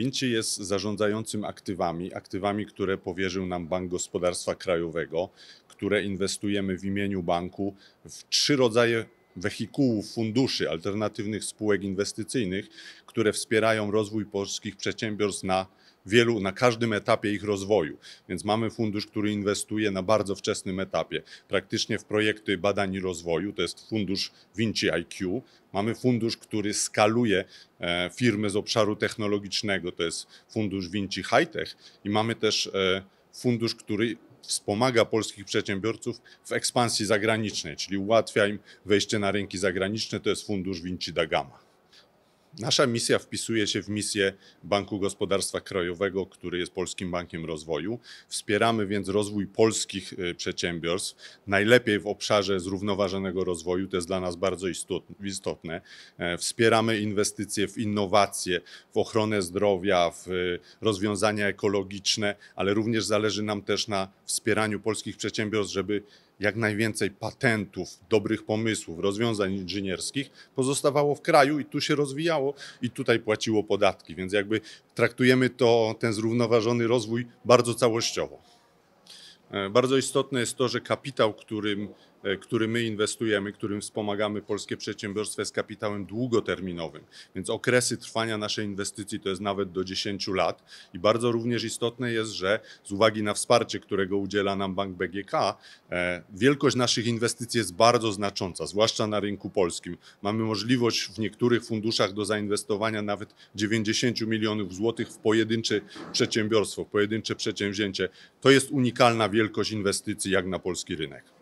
Winci jest zarządzającym aktywami, aktywami, które powierzył nam Bank Gospodarstwa Krajowego, które inwestujemy w imieniu banku w trzy rodzaje wehikułów, funduszy, alternatywnych spółek inwestycyjnych, które wspierają rozwój polskich przedsiębiorstw na wielu, na każdym etapie ich rozwoju. Więc mamy fundusz, który inwestuje na bardzo wczesnym etapie, praktycznie w projekty badań i rozwoju, to jest fundusz Vinci IQ. Mamy fundusz, który skaluje e, firmy z obszaru technologicznego, to jest fundusz Vinci Hightech i mamy też e, fundusz, który wspomaga polskich przedsiębiorców w ekspansji zagranicznej, czyli ułatwia im wejście na rynki zagraniczne. To jest fundusz Vinci da Gama. Nasza misja wpisuje się w misję Banku Gospodarstwa Krajowego, który jest Polskim Bankiem Rozwoju. Wspieramy więc rozwój polskich y, przedsiębiorstw, najlepiej w obszarze zrównoważonego rozwoju, to jest dla nas bardzo istotne. E, wspieramy inwestycje w innowacje, w ochronę zdrowia, w y, rozwiązania ekologiczne, ale również zależy nam też na wspieraniu polskich przedsiębiorstw, żeby jak najwięcej patentów, dobrych pomysłów, rozwiązań inżynierskich pozostawało w kraju i tu się rozwijało i tutaj płaciło podatki, więc jakby traktujemy to, ten zrównoważony rozwój bardzo całościowo. E, bardzo istotne jest to, że kapitał, którym E, który my inwestujemy, którym wspomagamy polskie przedsiębiorstwa z kapitałem długoterminowym. Więc okresy trwania naszej inwestycji to jest nawet do 10 lat i bardzo również istotne jest, że z uwagi na wsparcie, którego udziela nam Bank BGK, e, wielkość naszych inwestycji jest bardzo znacząca, zwłaszcza na rynku polskim. Mamy możliwość w niektórych funduszach do zainwestowania nawet 90 milionów złotych w pojedyncze przedsiębiorstwo, w pojedyncze przedsięwzięcie. To jest unikalna wielkość inwestycji jak na polski rynek.